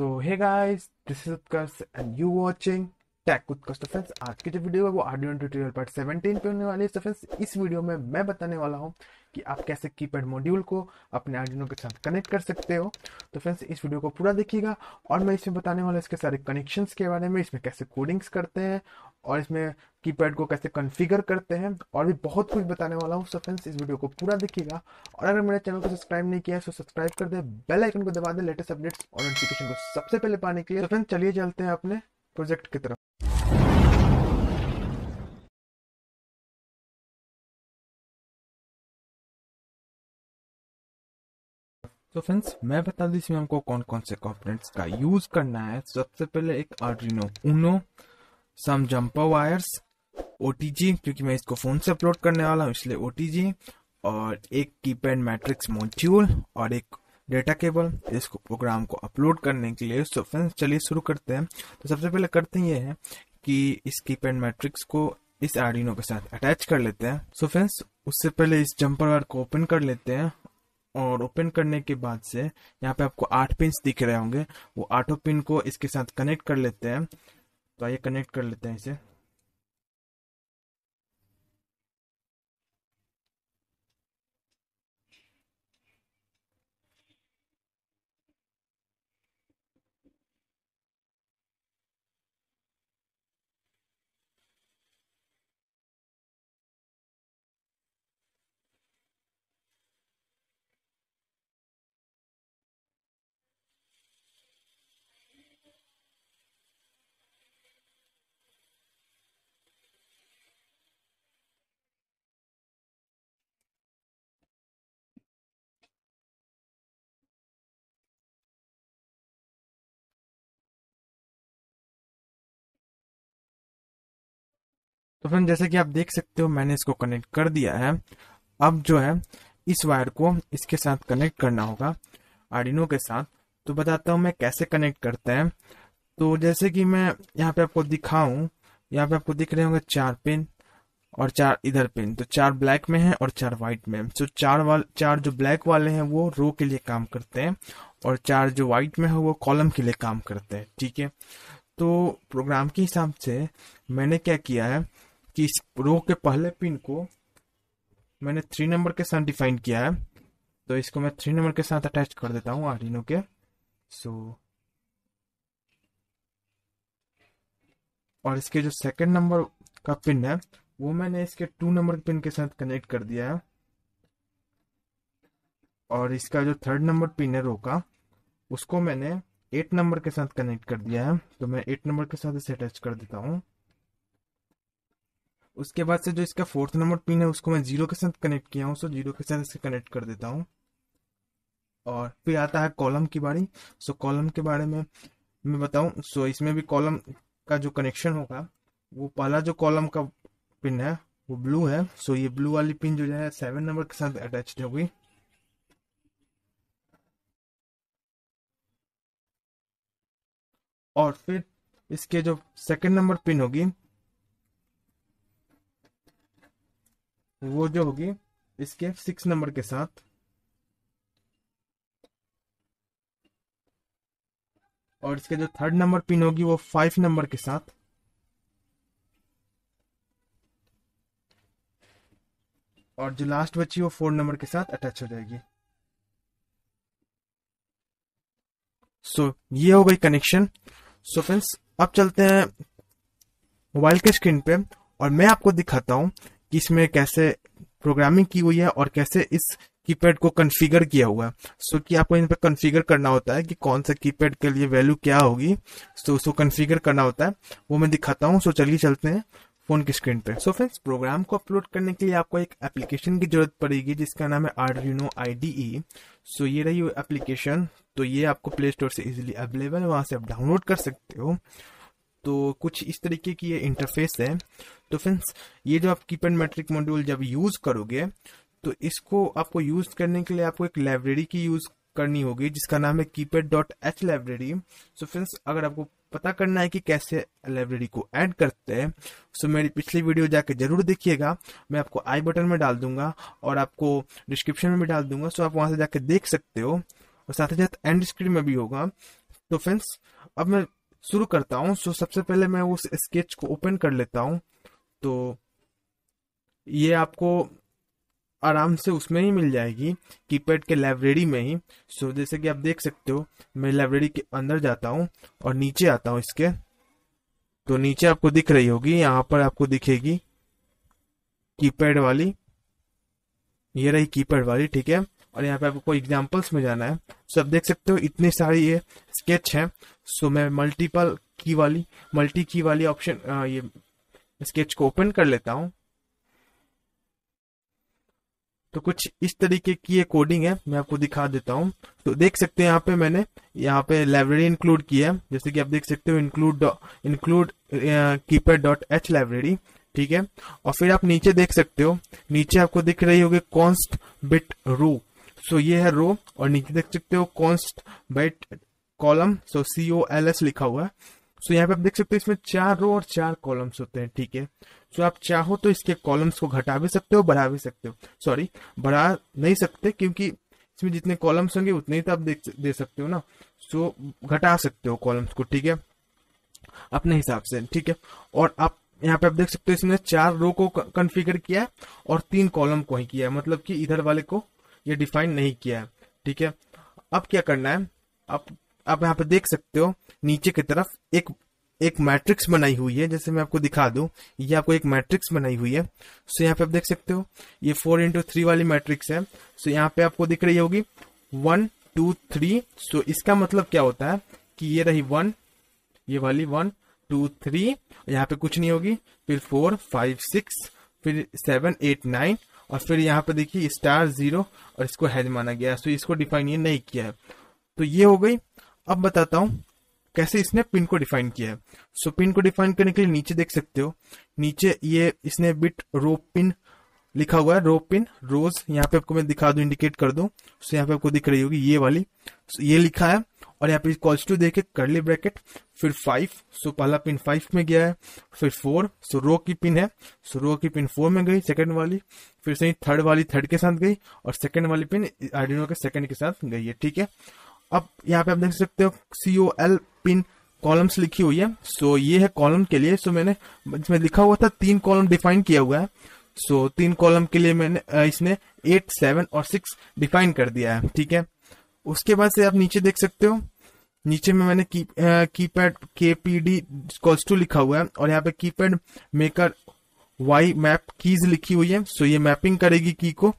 तो hey guys this is Utkarsh and you watching tech Utkarsh तो friends आज की जो वीडियो है वो आर्डियो ट्यूटोरियल पार्ट 17 पे होने वाली है तो फ्रेंड्स इस वीडियो में मैं बताने वाला हूँ कि आप कैसे कीपैड मॉड्यूल को अपने आर्डिनो के साथ कनेक्ट कर सकते हो तो फ्रेंड्स इस वीडियो को पूरा देखिएगा और मैं इसमें बताने वाला इसके सारे कनेक्शंस के बारे में इसमें कैसे कोडिंग्स करते हैं और इसमें कीपैड को कैसे कॉन्फ़िगर करते हैं और भी बहुत कुछ बताने वाला हूँ सो फ्रेंड्स इस वीडियो को पूरा देखिएगा और अगर मेरे चैनल को सब्सक्राइब नहीं किया है तो सब्सक्राइब कर दे बेल आइकन को दबा दे लेटेस्ट अपडेट्स और नोटिफिकेशन को सबसे पहले पाने के लिए तो फ्रेंड्स चलिए चलते हैं अपने प्रोजेक्ट की तरफ तो फ्रेंड्स मैं बता दू इसमें हमको कौन कौन से कॉम्पोनेट का यूज करना है सबसे पहले एक Arduino Uno some jumper wires OTG क्योंकि मैं इसको फोन से अपलोड करने वाला हूँ इसलिए ओटीजी और एक कीपैड मैट्रिक्स मॉड्यूल और एक डेटा केबल इसको प्रोग्राम को अपलोड करने के लिए तो फ्रेंड्स चलिए शुरू करते हैं तो सबसे पहले करते ये है कि इस कीपैड मैट्रिक्स को इस आर्डिनो के साथ अटैच कर लेते हैं सो so फ्रेंड्स उससे पहले इस जम्पर वायर को ओपन कर लेते हैं और ओपन करने के बाद से यहाँ पे आपको आठ पिन दिख रहे होंगे वो आठों पिन को इसके साथ कनेक्ट कर लेते हैं तो आइए कनेक्ट कर लेते हैं इसे तो फ्रेंड जैसे कि आप देख सकते हो मैंने इसको कनेक्ट कर दिया है अब जो है इस वायर को इसके साथ कनेक्ट करना होगा आर्डिनो के साथ तो बताता हूँ मैं कैसे कनेक्ट करते हैं तो जैसे कि मैं यहाँ पे आपको दिखाऊं यहाँ पे आपको दिख रहे होंगे चार पिन और चार इधर पिन तो चार ब्लैक में है और चार व्हाइट में तो चार वाल चार जो ब्लैक वाले हैं वो रो के लिए काम करते हैं और चार जो व्हाइट में है वो कॉलम के लिए काम करते हैं ठीक है तो प्रोग्राम के हिसाब से मैंने क्या किया है कि इस रो के पहले पिन को मैंने थ्री नंबर के साथ डिफाइन किया है तो इसको मैं थ्री नंबर के साथ अटैच कर देता हूँ आरिनो के सो और इसके जो सेकंड नंबर का पिन है वो मैंने इसके टू नंबर पिन के साथ कनेक्ट कर दिया है और इसका जो थर्ड नंबर पिन है रो का उसको मैंने एट नंबर के साथ कनेक्ट कर दिया है तो मैं एट नंबर के साथ इसे अटैच कर देता हूँ उसके बाद से जो इसका फोर्थ नंबर पिन है उसको मैं जीरो के साथ कनेक्ट किया हूँ सो जीरो के साथ इसे कनेक्ट कर देता हूँ और फिर आता है कॉलम की बारी सो कॉलम के बारे में मैं बताऊँ सो इसमें भी कॉलम का जो कनेक्शन होगा वो पहला जो कॉलम का पिन है वो ब्लू है सो ये ब्लू वाली पिन जो है सेवन नंबर के साथ अटैच होगी और फिर इसके जो सेकंड नंबर पिन होगी वो जो होगी इसके सिक्स नंबर के साथ और इसके जो थर्ड नंबर पिन होगी वो फाइव नंबर के साथ और जो लास्ट बची वो फोर नंबर के साथ अटैच हो जाएगी सो so, ये हो गई कनेक्शन सो फ्रेंड्स अब चलते हैं मोबाइल के स्क्रीन पे और मैं आपको दिखाता हूं कि इसमें कैसे प्रोग्रामिंग की हुई है और कैसे इस कीपैड को कन्फिगर किया हुआ है सो कि आपको इन पर कन्फिगर करना होता है कि कौन सा कीपैड के लिए वैल्यू क्या होगी सो उसको कन्फिगर करना होता है वो मैं दिखाता हूँ सो चलिए चलते हैं फोन की स्क्रीन पे सो फ्रेंड्स प्रोग्राम को अपलोड करने के लिए आपको एक एप्लीकेशन की जरूरत पड़ेगी जिसका नाम है आरडीनो ई सो ये रही एप्लीकेशन तो ये आपको प्ले स्टोर से इजिली अवेलेबल है वहां से आप डाउनलोड कर सकते हो तो कुछ इस तरीके की ये इंटरफेस है तो फ्रेंड्स ये जो आप कीपेड मेट्रिक मॉड्यूल जब यूज करोगे तो इसको आपको यूज करने के लिए आपको एक लाइब्रेरी की यूज करनी होगी जिसका नाम है keypad dot H library so friends अगर आपको पता करना है कि कैसे लाइब्रेरी को ऐड करते हैं सो मेरी पिछली वीडियो जाके जरूर देखिएगा मैं आपको आई बटन में डाल दूंगा और आपको डिस्क्रिप्शन में भी डाल दूंगा सो आप वहां से जाके देख सकते हो और साथ ही साथ एंड स्क्रीन में भी होगा तो फ्रेंड्स अब मैं शुरू करता हूँ सो सबसे पहले मैं उस स्केच को ओपन कर लेता हूँ तो ये आपको आराम से उसमें ही मिल जाएगी कीपैड के लाइब्रेरी में ही सो जैसे कि आप देख सकते हो मैं लाइब्रेरी के अंदर जाता हूँ और नीचे आता हूँ इसके तो नीचे आपको दिख रही होगी यहाँ पर आपको दिखेगी कीपैड वाली ये रही कीपैड वाली ठीक है और यहाँ पे आपको एग्जाम्पल्स में जाना है सो आप देख सकते हो इतनी सारी ये स्केच है सो मैं मल्टीपल की वाली मल्टी की वाली ऑप्शन ये स्केच को ओपन कर लेता हूँ तो कुछ इस तरीके की ये कोडिंग है मैं आपको दिखा देता हूँ तो देख सकते हैं यहाँ पे मैंने यहाँ पे लाइब्रेरी इंक्लूड की है जैसे कि आप देख सकते हो include include keypad dot H library ठीक है और फिर आप नीचे देख सकते हो नीचे आपको दिख रही होगी कॉन्स्ट बिट रो सो ये है रो और नीचे देख सकते हो const byte column so C O L S लिखा हुआ है सो so, यहाँ पे आप देख सकते हो इसमें चार रो और चार कॉलम्स होते हैं ठीक है सो so, आप चाहो तो इसके कॉलम्स को घटा भी सकते हो बढ़ा भी सकते हो सॉरी बढ़ा नहीं सकते क्योंकि इसमें जितने कॉलम्स होंगे उतने ही तो आप दे, दे सकते हो ना सो so, घटा सकते हो कॉलम्स को ठीक है अपने हिसाब से ठीक है और आप यहाँ पे आप देख सकते हो इसमें चार रो को कन्फिगर किया है और तीन कॉलम को ही किया है मतलब कि इधर वाले को ये डिफाइन नहीं किया है ठीक है अब क्या करना है आप आप यहाँ पे देख सकते हो नीचे की तरफ एक एक मैट्रिक्स बनाई हुई है जैसे मैं आपको दिखा दूं ये आपको एक मैट्रिक्स बनाई हुई है सो यहाँ पे आप देख सकते हो ये फोर इंटू थ्री वाली मैट्रिक्स है सो यहाँ पे आपको दिख रही होगी वन टू थ्री सो इसका मतलब क्या होता है कि ये रही वन ये वाली वन टू थ्री यहाँ पे कुछ नहीं होगी फिर फोर फाइव सिक्स फिर सेवन एट नाइन और फिर यहाँ पे देखिए स्टार जीरो और इसको हैज माना गया सो इसको डिफाइन ये नहीं किया है तो ये हो गई अब बताता हूं कैसे इसने पिन को डिफाइन किया है सो so, पिन को डिफाइन करने के लिए नीचे देख सकते हो नीचे ये इसने बिट रो पिन लिखा हुआ है रो पिन रोज यहाँ पे आपको मैं दिखा दू इंडिकेट कर दू सो so, यहाँ पे आपको दिख रही होगी ये वाली so, ये लिखा है और यहाँ पे कॉल्स टू देखे करली ब्रैकेट फिर फाइव सो पहला पिन फाइव में गया है फिर फोर सो रो की पिन है सो रो की पिन फोर में गई सेकंड वाली फिर सही थर्ड वाली थर्ड के साथ गई और सेकंड वाली पिन आर्डिनो के सेकंड के साथ गई है ठीक है अब यहाँ पे आप देख सकते हो सीओ एल पिन कॉलम्स लिखी हुई है सो ये है कॉलम के लिए सो मैंने इसमें लिखा हुआ था तीन कॉलम डिफाइन किया हुआ है सो तीन कॉलम के लिए मैंने इसने एट सेवन और सिक्स डिफाइन कर दिया है ठीक है उसके बाद से आप नीचे देख सकते हो नीचे में मैंने की पैड के पी डी टू लिखा हुआ है और यहाँ पे keypad maker Y map keys लिखी हुई है सो ये मैपिंग करेगी की को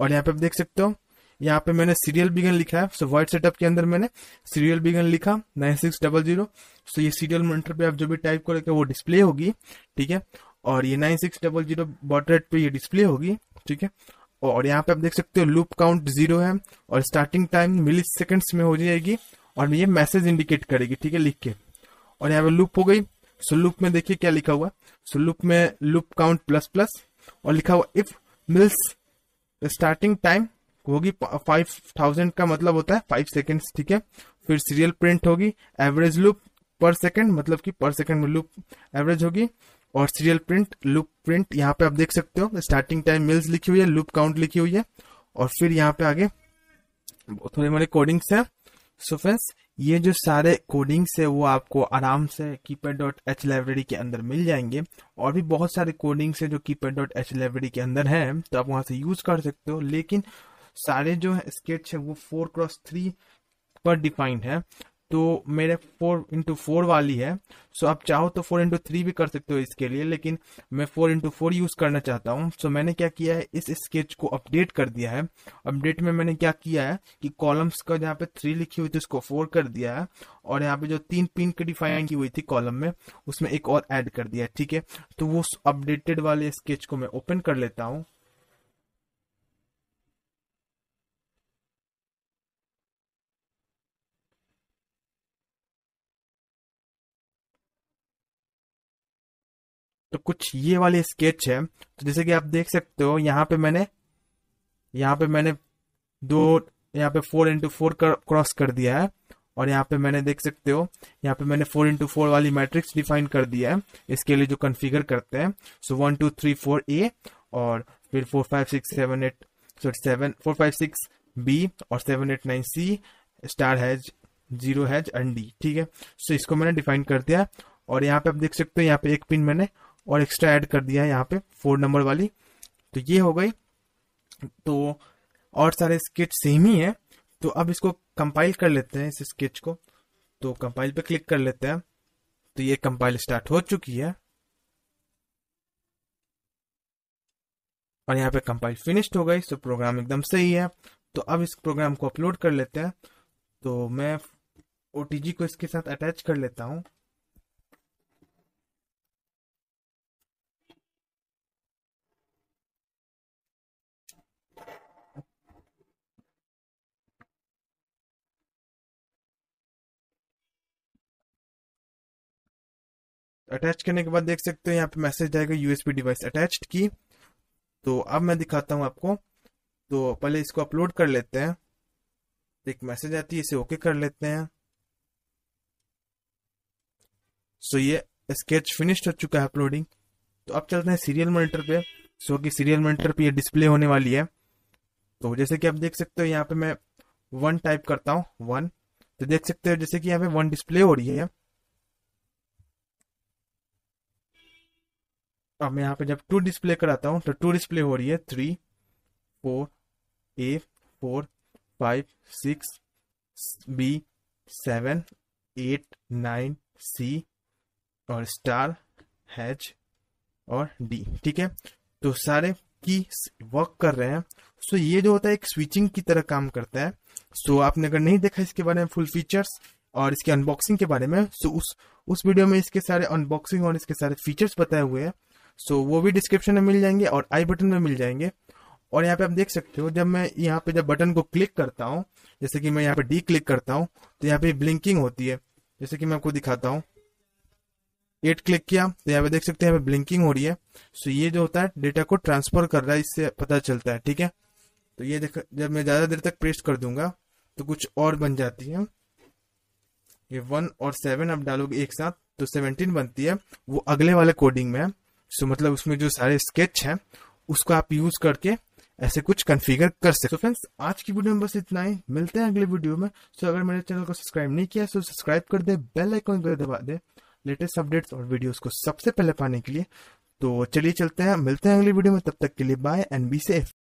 और यहाँ पे आप देख सकते हो यहाँ पे मैंने सीरियल बिगन लिखा है सो वर्ड सेटअप के अंदर मैंने सीरियल बिगन लिखा nine six double zero so ये सीरियल मोनिटर पे आप जो भी टाइप करोगे वो डिस्प्ले होगी ठीक है और ये nine six double zero baud पे ये डिस्प्ले होगी ठीक है और यहाँ पे आप देख सकते हो लूप काउंट जीरो है और स्टार्टिंग टाइम मिली सेकेंड्स में हो जाएगी और ये मैसेज इंडिकेट करेगी ठीक है लिख के और यहाँ पे लूप हो गई सो लूप में देखिए क्या लिखा हुआ सो लूप में लूप काउंट प्लस प्लस और लिखा हुआ इफ मिल्स स्टार्टिंग टाइम होगी फाइव थाउजेंड का मतलब होता है फाइव सेकेंड ठीक है फिर सीरियल प्रिंट होगी एवरेज लुप पर सेकेंड मतलब कि पर सेकेंड में लुप एवरेज होगी और सीरियल प्रिंट लुप प्रिंट यहाँ पे आप देख सकते हो स्टार्टिंग टाइम मिल्स लिखी हुई है लुप काउंट लिखी हुई है और फिर यहाँ पे आगे थोड़े मोड़े कोडिंग्स है सो फ्रेंड्स ये जो सारे कोडिंग्स है वो आपको आराम से कीपैड डॉट एच लाइब्रेरी के अंदर मिल जाएंगे और भी बहुत सारे कोडिंग्स है जो कीपैड डॉट एच लाइब्रेरी के अंदर है तो आप वहां से यूज कर सकते हो लेकिन सारे जो है स्केच है वो फोर क्रॉस थ्री पर डिफाइंड है तो मेरे फोर इंटू फोर वाली है सो आप चाहो तो फोर इंटू थ्री भी कर सकते हो इसके लिए लेकिन मैं फोर इंटू फोर यूज करना चाहता हूँ सो मैंने क्या किया है इस स्केच को अपडेट कर दिया है अपडेट में मैंने क्या किया है कि कॉलम्स का जहाँ पे थ्री लिखी हुई थी उसको फोर कर दिया है और यहाँ पे जो तीन पिन की डिफाइन की हुई थी कॉलम में उसमें एक और एड कर दिया है ठीक है तो वो अपडेटेड वाले स्केच को मैं ओपन कर लेता हूँ तो कुछ ये वाले स्केच है तो जैसे कि आप देख सकते हो यहाँ पे मैंने यहाँ पे मैंने दो यहाँ पे फोर इंटू फोर क्रॉस कर दिया है और यहाँ पे मैंने देख सकते हो यहाँ पे मैंने फोर इंटू फोर वाली मैट्रिक्स डिफाइन कर दिया है इसके लिए जो कन्फिगर करते हैं so one two three four A और फिर four five six seven eight sorry seven four five six B और seven eight nine C star hash zero hash and D ठीक है सो so, इसको मैंने डिफाइन कर दिया और यहाँ पे आप देख सकते हो यहाँ पे एक पिन मैंने और एक्स्ट्रा ऐड कर दिया है यहाँ पे फोर नंबर वाली तो ये हो गई तो और सारे स्केच सेम ही है तो अब इसको कंपाइल कर लेते हैं इस स्केच को तो कंपाइल पे क्लिक कर लेते हैं तो ये कंपाइल स्टार्ट हो चुकी है और यहाँ पे कंपाइल फिनिश्ड हो गई तो प्रोग्राम एकदम सही है तो अब इस प्रोग्राम को अपलोड कर लेते हैं तो मैं ओ को इसके साथ अटैच कर लेता हूँ अटैच करने के बाद देख सकते हो यहाँ पे मैसेज आएगा यूएसबी डिवाइस अटैच की तो अब मैं दिखाता हूँ आपको तो पहले इसको अपलोड कर लेते हैं एक मैसेज आती है इसे ओके कर लेते हैं सो so, ये स्केच फिनिश्ड हो चुका है अपलोडिंग तो अब चलते हैं सीरियल मॉनिटर पे सो so, कि सीरियल मॉनिटर पे ये डिस्प्ले होने वाली है तो जैसे कि आप देख सकते हो यहाँ पे मैं वन टाइप करता हूँ वन तो देख सकते हो जैसे कि यहाँ पे वन डिस्प्ले हो रही है अब मैं यहाँ पे जब टू डिस्प्ले कराता हूँ तो टू डिस्प्ले हो रही है three four A four five six B seven eight nine C और स्टार हैच और डी ठीक है तो सारे की वर्क कर रहे हैं सो ये जो होता है एक स्विचिंग की तरह काम करता है सो आपने अगर नहीं देखा इसके बारे में फुल फीचर्स और इसके अनबॉक्सिंग के बारे में सो उस उस वीडियो में इसके सारे अनबॉक्सिंग और इसके सारे फीचर्स बताए हुए हैं सो so, वो भी डिस्क्रिप्शन में मिल जाएंगे और आई बटन में मिल जाएंगे और यहाँ पे आप देख सकते हो जब मैं यहाँ पे जब बटन को क्लिक करता हूँ जैसे कि मैं यहाँ पे डी क्लिक करता हूँ तो यहाँ पे ब्लिंकिंग होती है जैसे कि मैं आपको दिखाता हूँ एट क्लिक किया तो यहाँ पे देख सकते हैं यहाँ पे ब्लिंकिंग हो रही है सो ये जो होता है डेटा को ट्रांसफर कर रहा है इससे पता चलता है ठीक है तो ये देख जब मैं ज्यादा देर तक प्रेस कर दूंगा तो कुछ और बन जाती है ये वन और सेवन आप डालोगे एक साथ तो सेवनटीन बनती है वो अगले वाले कोडिंग में है सो मतलब उसमें जो सारे स्केच हैं उसको आप यूज करके ऐसे कुछ कन्फिगर कर सकते हो फ्रेंड्स आज की वीडियो में बस इतना ही मिलते हैं अगले वीडियो में सो अगर मेरे चैनल को सब्सक्राइब नहीं किया तो सब्सक्राइब कर दे बेल आइकॉन कर दबा दे लेटेस्ट अपडेट्स और वीडियोस को सबसे पहले पाने के लिए तो चलिए चलते हैं मिलते हैं अगली वीडियो में तब तक के लिए बाय एंड बी सेफ